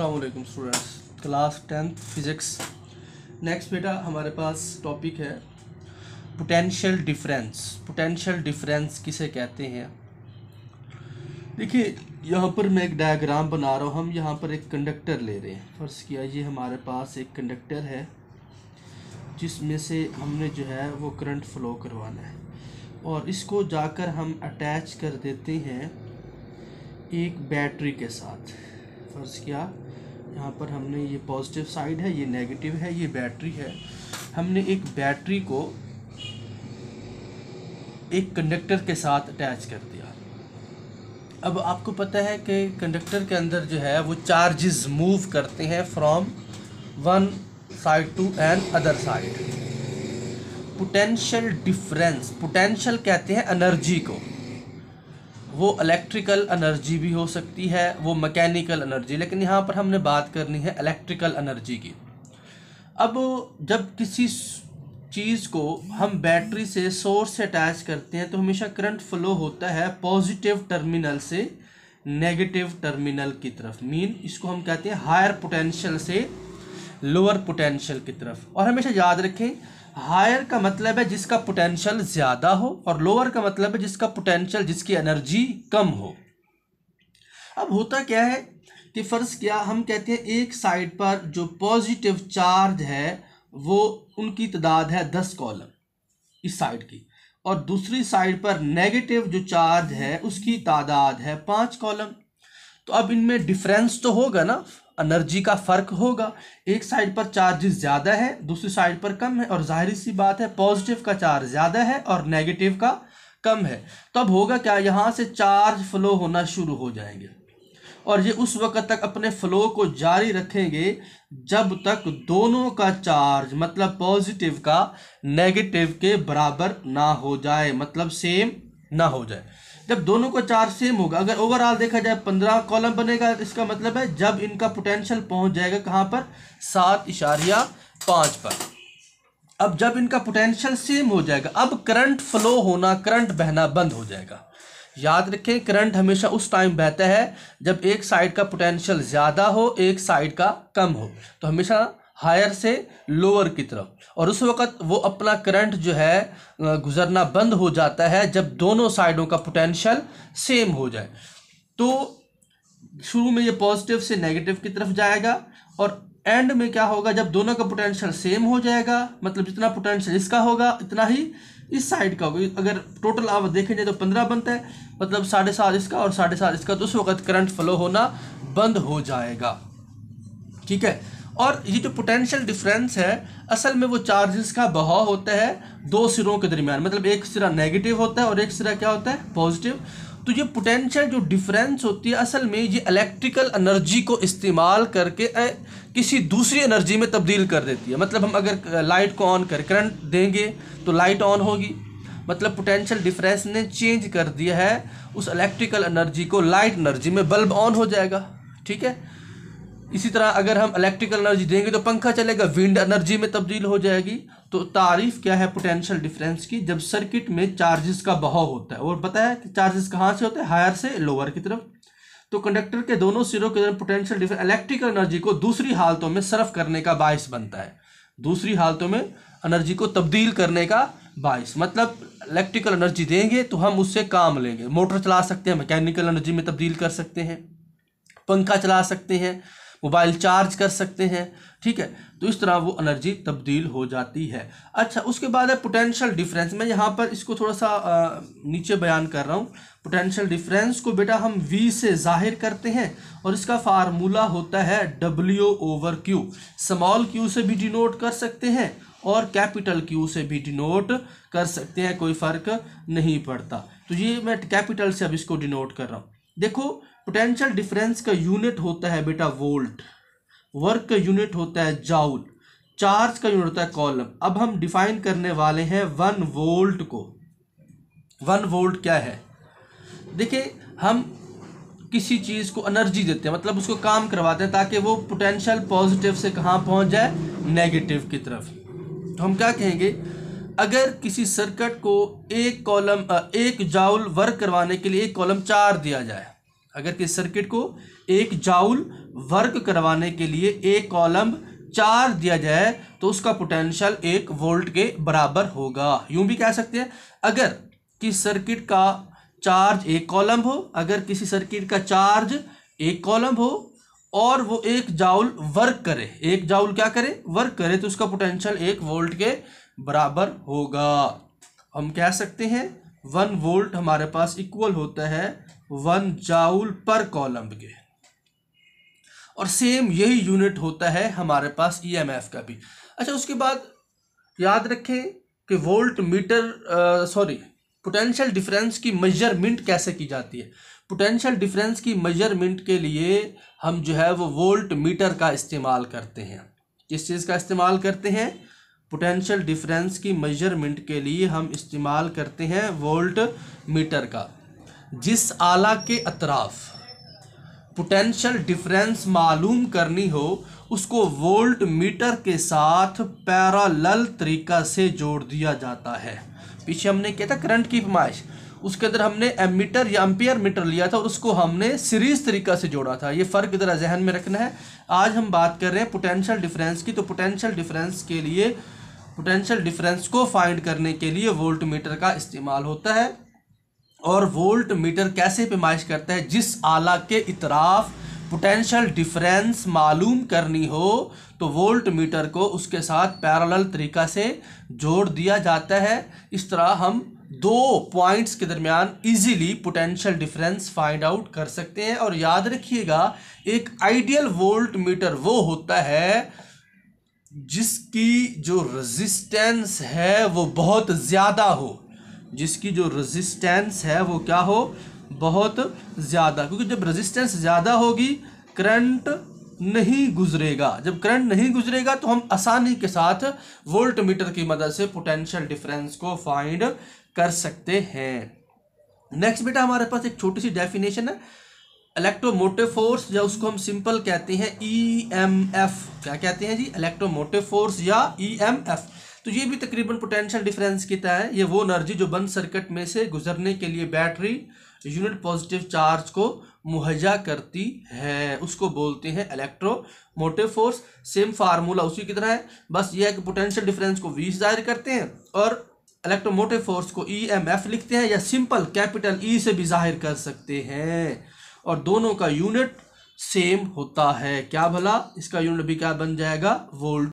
Aslam students class tenth physics next बेटा हमारे पास टॉपिक है पोटेंशियल डिफरेंस पोटेंशियल डिफरेंस किसे कहते हैं देखिए यहाँ पर मैं एक डायग्राम बना रहा हूँ हम यहाँ पर एक कंडक्टर ले रहे हैं फर्ज किया ये हमारे पास एक कंडक्टर है जिसमें से हमने जो है वो करंट फ्लो करवाना है और इसको जाकर हम अटैच कर देते हैं एक बैटरी के साथ फर्ज किया यहाँ पर हमने ये पॉजिटिव साइड है ये नेगेटिव है ये बैटरी है हमने एक बैटरी को एक कंडक्टर के साथ अटैच कर दिया अब आपको पता है कि कंडक्टर के अंदर जो है वो चार्जेस मूव करते हैं from one side to and other side potential difference potential कहते हैं एनर्जी को वो इलेक्ट्रिकल एनर्जी भी हो सकती है वो मैकेनिकल एनर्जी लेकिन यहाँ पर हमने बात करनी है इलेक्ट्रिकल एनर्जी की अब जब किसी चीज़ को हम बैटरी से सोर्स से अटैच करते हैं तो हमेशा करंट फ्लो होता है पॉजिटिव टर्मिनल से नेगेटिव टर्मिनल की तरफ मीन इसको हम कहते हैं हायर पोटेंशियल से लोअर पोटेंशियल की तरफ और हमेशा याद रखें हायर का मतलब है जिसका पोटेंशियल ज़्यादा हो और लोअर का मतलब है जिसका पोटेंशियल जिसकी एनर्जी कम हो अब होता क्या है कि फ़र्ज़ क्या हम कहते हैं एक साइड पर जो पॉजिटिव चार्ज है वो उनकी तादाद है दस कॉलम इस साइड की और दूसरी साइड पर नेगेटिव जो चार्ज है उसकी तादाद है पाँच कॉलम तो अब इनमें डिफरेंस तो होगा ना एनर्जी का फ़र्क होगा एक साइड पर चार्ज ज़्यादा है दूसरी साइड पर कम है और जाहिर सी बात है पॉजिटिव का चार्ज ज़्यादा है और नेगेटिव का कम है तब होगा क्या यहाँ से चार्ज फ्लो होना शुरू हो जाएंगे और ये उस वक्त तक अपने फ्लो को जारी रखेंगे जब तक दोनों का चार्ज मतलब पॉजिटिव का नेगेटिव के बराबर ना हो जाए मतलब सेम ना हो जाए जब दोनों का चार्ज सेम होगा अगर ओवरऑल देखा जाए पंद्रह कॉलम बनेगा इसका मतलब है जब इनका पोटेंशियल पहुंच जाएगा कहां पर सात इशारिया पांच पर अब जब इनका पोटेंशियल सेम हो जाएगा अब करंट फ्लो होना करंट बहना बंद हो जाएगा याद रखें करंट हमेशा उस टाइम बहता है जब एक साइड का पोटेंशियल ज़्यादा हो एक साइड का कम हो तो हमेशा हायर से लोअर की तरफ और उस वक़्त वो अपना करंट जो है गुजरना बंद हो जाता है जब दोनों साइडों का पोटेंशियल सेम हो जाए तो शुरू में ये पॉजिटिव से नेगेटिव की तरफ जाएगा और एंड में क्या होगा जब दोनों का पोटेंशियल सेम हो जाएगा मतलब जितना पोटेंशियल इसका होगा इतना ही इस साइड का होगा अगर टोटल आप देखें जाए तो पंद्रह बनता है मतलब साढ़े सात इसका और साढ़े सात इसका तो उस वक्त करंट फ्लो होना बंद हो जाएगा ठीक है और ये जो पोटेंशियल डिफरेंस है असल में वो चार्जेस का बहाव होता है दो सिरों के दरमियान मतलब एक सिरा नेगेटिव होता है और एक सिरा क्या होता है पॉजिटिव तो ये पोटेंशियल जो डिफरेंस होती है असल में ये इलेक्ट्रिकल एनर्जी को इस्तेमाल करके ए, किसी दूसरी एनर्जी में तब्दील कर देती है मतलब हम अगर लाइट को ऑन कर करंट देंगे तो लाइट ऑन होगी मतलब पोटेंशियल डिफरेंस ने चेंज कर दिया है उस इलेक्ट्रिकल एनर्जी को लाइट एनर्जी में बल्ब ऑन हो जाएगा ठीक है इसी तरह अगर हम इलेक्ट्रिकल एनर्जी देंगे तो पंखा चलेगा विंड एनर्जी में तब्दील हो जाएगी तो तारीफ क्या है पोटेंशियल डिफरेंस की जब सर्किट में चार्जेस का बहाव होता है और बताया कि चार्जेस कहाँ से होते हैं हायर से लोअर की तरफ तो कंडक्टर के दोनों सिरों के दौरान पोटेंशियल डिफरेंस इलेक्ट्रिकल एनर्जी को दूसरी हालतों में सर्फ करने का बायस बनता है दूसरी हालतों में एनर्जी को तब्दील करने का बायस मतलब इलेक्ट्रिकल एनर्जी देंगे तो हम उससे काम लेंगे मोटर चला सकते हैं मैकेनिकल एनर्जी में तब्दील कर सकते हैं पंखा चला सकते हैं मोबाइल चार्ज कर सकते हैं ठीक है तो इस तरह वो एनर्जी तब्दील हो जाती है अच्छा उसके बाद है पोटेंशियल डिफरेंस मैं यहाँ पर इसको थोड़ा सा आ, नीचे बयान कर रहा हूँ पोटेंशियल डिफरेंस को बेटा हम V से जाहिर करते हैं और इसका फार्मूला होता है W over Q small Q से भी डिनोट कर सकते हैं और कैपिटल क्यू से भी डिनोट कर सकते हैं कोई फ़र्क नहीं पड़ता तो ये मैं कैपिटल से अब इसको डिनोट कर रहा हूँ देखो पोटेंशियल डिफरेंस का यूनिट होता है बेटा वोल्ट वर्क का यूनिट होता है जाउल चार्ज का यूनिट होता है कॉलम अब हम डिफाइन करने वाले हैं वन वोल्ट को वन वोल्ट क्या है देखिए हम किसी चीज़ को एनर्जी देते हैं मतलब उसको काम करवाते हैं ताकि वो पोटेंशियल पॉजिटिव से कहाँ पहुँच जाए नेगेटिव की तरफ तो हम क्या कहेंगे अगर किसी सर्किट को एक कॉलम एक जाउल वर्क करवाने के लिए एक कॉलम चार दिया जाए अगर किस सर्किट को एक जाउल वर्क करवाने के लिए एक कॉलम चार दिया जाए तो उसका पोटेंशियल एक वोल्ट के बराबर होगा यूं भी कह सकते हैं अगर किस सर्किट का चार्ज एक कॉलम हो अगर किसी सर्किट का चार्ज एक कॉलम हो और वो एक जाउल वर्क करे एक जाउल क्या करे वर्क करे तो उसका पोटेंशियल एक वोल्ट के बराबर होगा हम कह सकते हैं वन वोल्ट हमारे पास इक्वल होता है वन जाउल पर कॉलम के और सेम यही यूनिट होता है हमारे पास ईएमएफ e का भी अच्छा उसके बाद याद रखें कि voltmeter sorry potential difference की मेजरमेंट कैसे की जाती है पोटेंशियल डिफरेंस की मेजरमेंट के लिए हम जो है वो वोल्ट मीटर का इस्तेमाल करते हैं किस चीज़ का इस्तेमाल करते हैं पोटेंशियल डिफरेंस की मेजरमेंट के लिए हम इस्तेमाल करते हैं वोल्ट मीटर का जिस आला के अतराफ़ पोटेंशियल डिफरेंस मालूम करनी हो उसको वोल्ट मीटर के साथ पैरालल तरीका से जोड़ दिया जाता है पीछे हमने किया था करंट की फमाइश उसके अंदर हमने एमीटर या एम्पियर मीटर लिया था और उसको हमने सीरीज तरीका से जोड़ा था ये फ़र्क ज़रा जहन में रखना है आज हम बात कर रहे हैं पोटेंशियल डिफरेंस की तो पोटेंशियल डिफरेंस के लिए पोटेंशियल डिफरेंस को फाइंड करने के लिए वोल्ट मीटर का इस्तेमाल होता है और वोल्ट मीटर कैसे पेमाइश करता है जिस आला के इतराफ़ पोटेंशियल डिफरेंस मालूम करनी हो तो वोल्ट मीटर को उसके साथ पैरेलल तरीका से जोड़ दिया जाता है इस तरह हम दो पॉइंट्स के दरमियान easily potential difference find out कर सकते हैं और याद रखिएगा एक आइडियल वोल्ट मीटर वो होता है जिसकी जो रेजिस्टेंस है वो बहुत ज़्यादा हो जिसकी जो रेजिस्टेंस है वो क्या हो बहुत ज़्यादा क्योंकि जब रेजिस्टेंस ज़्यादा होगी करंट नहीं गुजरेगा जब करंट नहीं गुजरेगा तो हम आसानी के साथ वोल्ट मीटर की मदद से पोटेंशियल डिफरेंस को फाइंड कर सकते हैं नेक्स्ट बेटा हमारे पास एक छोटी सी डेफिनेशन है इलेक्ट्रोमोटिव फोर्स या उसको हम सिंपल कहते हैं ई एम एफ क्या कहते हैं जी इलेक्ट्रोमोटिव फोर्स या ई एम एफ तो ये भी तकरीबन पोटेंशियल डिफरेंस कितना है ये वो एनर्जी जो बंद सर्किट में से गुजरने के लिए बैटरी यूनिट पॉजिटिव चार्ज को मुहैया करती है उसको बोलते हैं इलेक्ट्रोमोटिव फोर्स सेम फार्मूला उसी की तरह है बस ये है कि पोटेंशियल डिफरेंस को वी जाहिर करते हैं और इलेक्ट्रोमोटिव फोर्स को ई एम एफ लिखते हैं या सिंपल कैपिटल ई से भी जाहिर कर सकते हैं और दोनों का यूनिट सेम होता है क्या भला इसका यूनिट भी क्या बन जाएगा वोल्ट